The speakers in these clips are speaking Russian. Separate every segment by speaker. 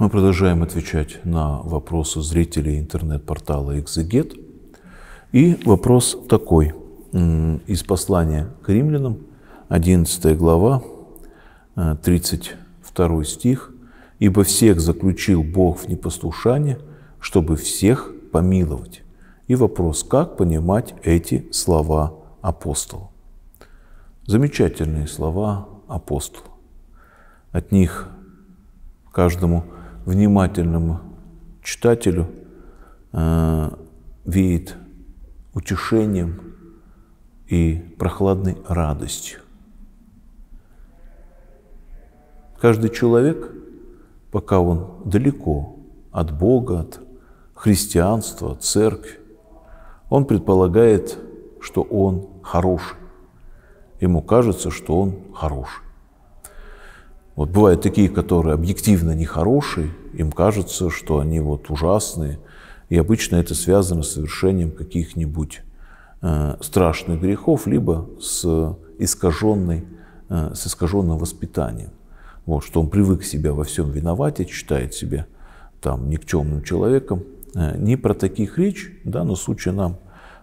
Speaker 1: Мы продолжаем отвечать на вопросы зрителей интернет-портала «Экзегет». И вопрос такой из послания к римлянам, 11 глава, 32 э, стих. «Ибо всех заключил Бог в непослушание, чтобы всех помиловать». И вопрос, как понимать эти слова апостола. Замечательные слова апостола. От них каждому внимательному читателю э, веет утешением и прохладной радостью. Каждый человек, пока он далеко от Бога, от христианства, от церкви, он предполагает, что он хороший. Ему кажется, что он хороший. Вот бывают такие, которые объективно нехорошие, им кажется, что они вот ужасные, и обычно это связано с совершением каких-нибудь э, страшных грехов, либо с, искаженной, э, с искаженным воспитанием. Вот, что он привык себя во всем виноватить, считает себя там никчемным человеком. Э, не про таких речь, Да, но случае нам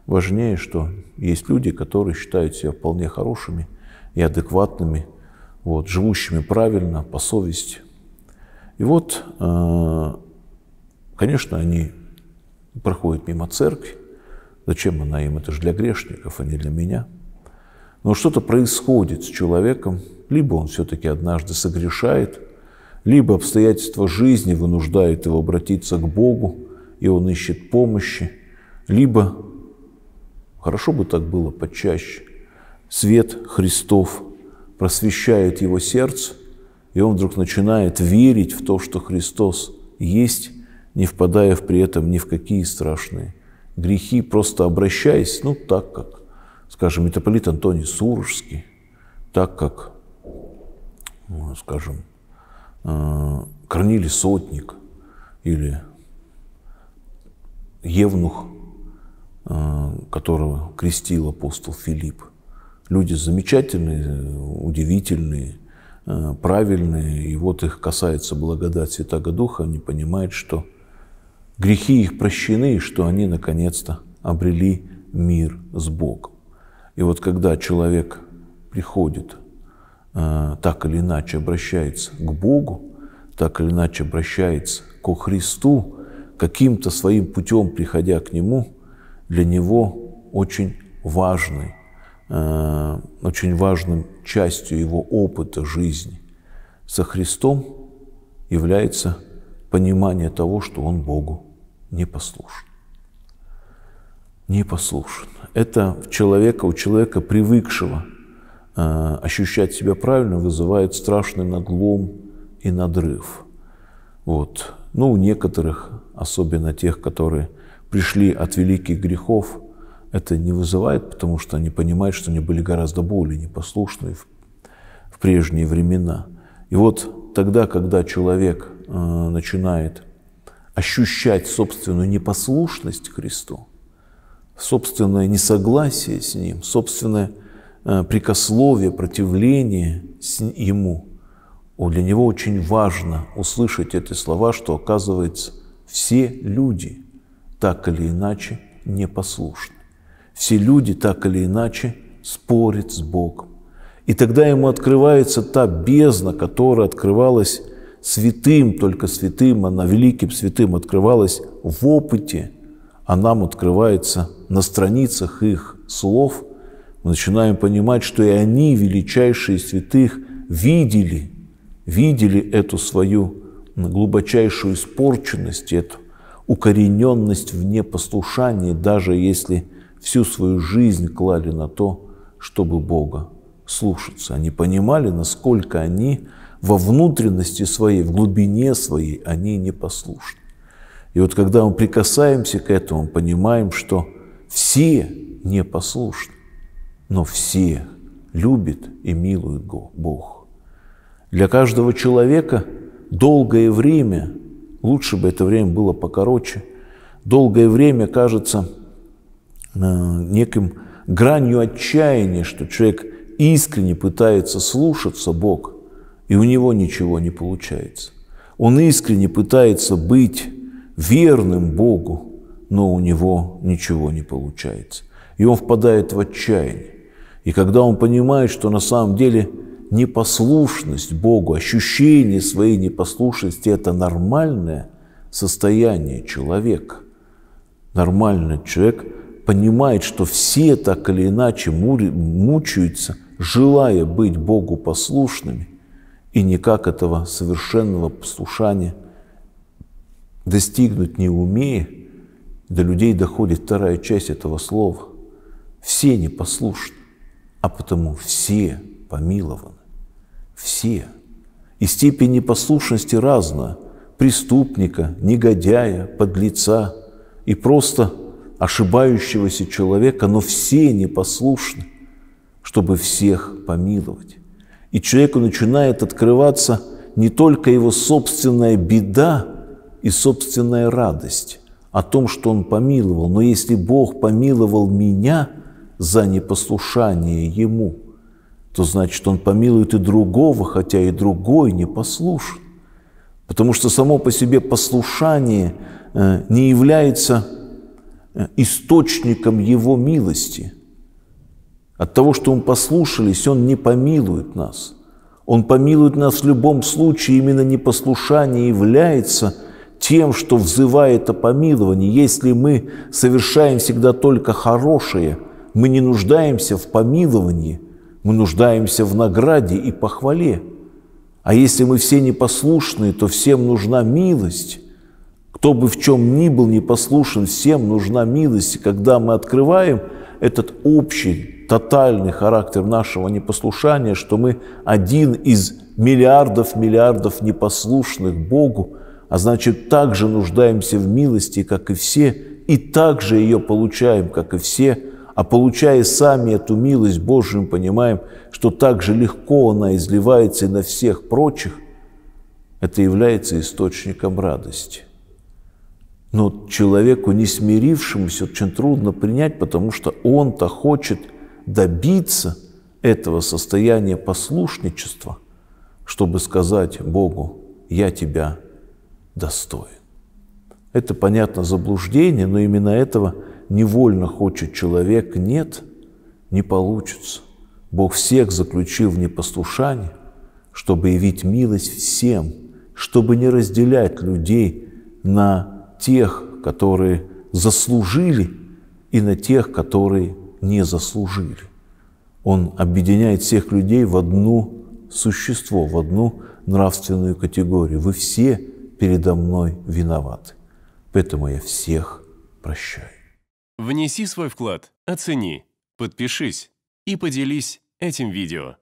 Speaker 1: важнее, что есть люди, которые считают себя вполне хорошими и адекватными, вот, живущими правильно, по совести. И вот, э, конечно, они проходят мимо церкви. Зачем она им? Это же для грешников, а не для меня. Но что-то происходит с человеком. Либо он все-таки однажды согрешает, либо обстоятельства жизни вынуждают его обратиться к Богу, и он ищет помощи, либо, хорошо бы так было почаще, свет Христов просвещает его сердце, и он вдруг начинает верить в то, что Христос есть, не впадая при этом ни в какие страшные грехи, просто обращаясь, ну, так как, скажем, митрополит Антоний Сурожский, так как, ну, скажем, э, Корнилий Сотник или Евнух, э, которого крестил апостол Филипп, люди замечательные, удивительные, э, правильные, и вот их касается благодать Святого Духа, они понимают, что грехи их прощены, и что они наконец-то обрели мир с Богом. И вот когда человек приходит, э, так или иначе обращается к Богу, так или иначе обращается ко Христу, каким-то своим путем приходя к Нему, для него очень важный Э, очень важным частью его опыта жизни со Христом является понимание того, что он Богу не послушен. Не послушен. Это в человека, у человека, привыкшего э, ощущать себя правильно, вызывает страшный надлом и надрыв. Вот. Ну, у некоторых, особенно тех, которые пришли от великих грехов, это не вызывает, потому что они понимают, что они были гораздо более непослушны в, в прежние времена. И вот тогда, когда человек э, начинает ощущать собственную непослушность Христу, собственное несогласие с Ним, собственное э, прикословие, противление с, Ему, для него очень важно услышать эти слова, что оказывается все люди так или иначе непослушны. Все люди так или иначе спорят с Богом. И тогда ему открывается та бездна, которая открывалась святым, только святым, она великим святым открывалась в опыте, а нам открывается на страницах их слов. Мы начинаем понимать, что и они, величайшие святых, видели, видели эту свою глубочайшую испорченность, эту укорененность в непослушании, даже если – всю свою жизнь клали на то, чтобы Бога слушаться. Они понимали, насколько они во внутренности своей, в глубине своей, они непослушны. И вот когда мы прикасаемся к этому, понимаем, что все непослушны, но все любят и милуют Бог. Для каждого человека долгое время, лучше бы это время было покороче, долгое время кажется – неким гранью отчаяния, что человек искренне пытается слушаться Бог, и у него ничего не получается. Он искренне пытается быть верным Богу, но у него ничего не получается. И он впадает в отчаяние. И когда он понимает, что на самом деле непослушность Богу, ощущение своей непослушности – это нормальное состояние человека. Нормальный человек – понимает, что все так или иначе мучаются, желая быть Богу послушными, и никак этого совершенного послушания достигнуть не умея, до людей доходит вторая часть этого слова. Все непослушны, а потому все помилованы. Все. И степень непослушности разная: Преступника, негодяя, подлеца и просто ошибающегося человека, но все непослушны, чтобы всех помиловать. И человеку начинает открываться не только его собственная беда и собственная радость о том, что он помиловал, но если Бог помиловал меня за непослушание Ему, то значит Он помилует и другого, хотя и другой не послушен. Потому что само по себе послушание э, не является Э, источником Его милости. От того, что мы послушались, Он не помилует нас. Он помилует нас в любом случае. Именно непослушание является тем, что взывает о помиловании. Если мы совершаем всегда только хорошее, мы не нуждаемся в помиловании, мы нуждаемся в награде и похвале. А если мы все непослушные, то всем нужна милость, кто бы в чем ни был непослушен, всем нужна милость. И когда мы открываем этот общий, тотальный характер нашего непослушания, что мы один из миллиардов, миллиардов непослушных Богу, а значит, также нуждаемся в милости, как и все, и также ее получаем, как и все, а получая сами эту милость Божию, понимаем, что так же легко она изливается и на всех прочих, это является источником радости. Но человеку, не смирившемуся, очень трудно принять, потому что он-то хочет добиться этого состояния послушничества, чтобы сказать Богу, я тебя достоин. Это, понятно, заблуждение, но именно этого невольно хочет человек. Нет, не получится. Бог всех заключил в непослушание, чтобы явить милость всем, чтобы не разделять людей на тех, которые заслужили, и на тех, которые не заслужили. Он объединяет всех людей в одно существо, в одну нравственную категорию. Вы все передо мной виноваты. Поэтому я всех прощаю. Внеси свой вклад, оцени, подпишись и поделись этим видео.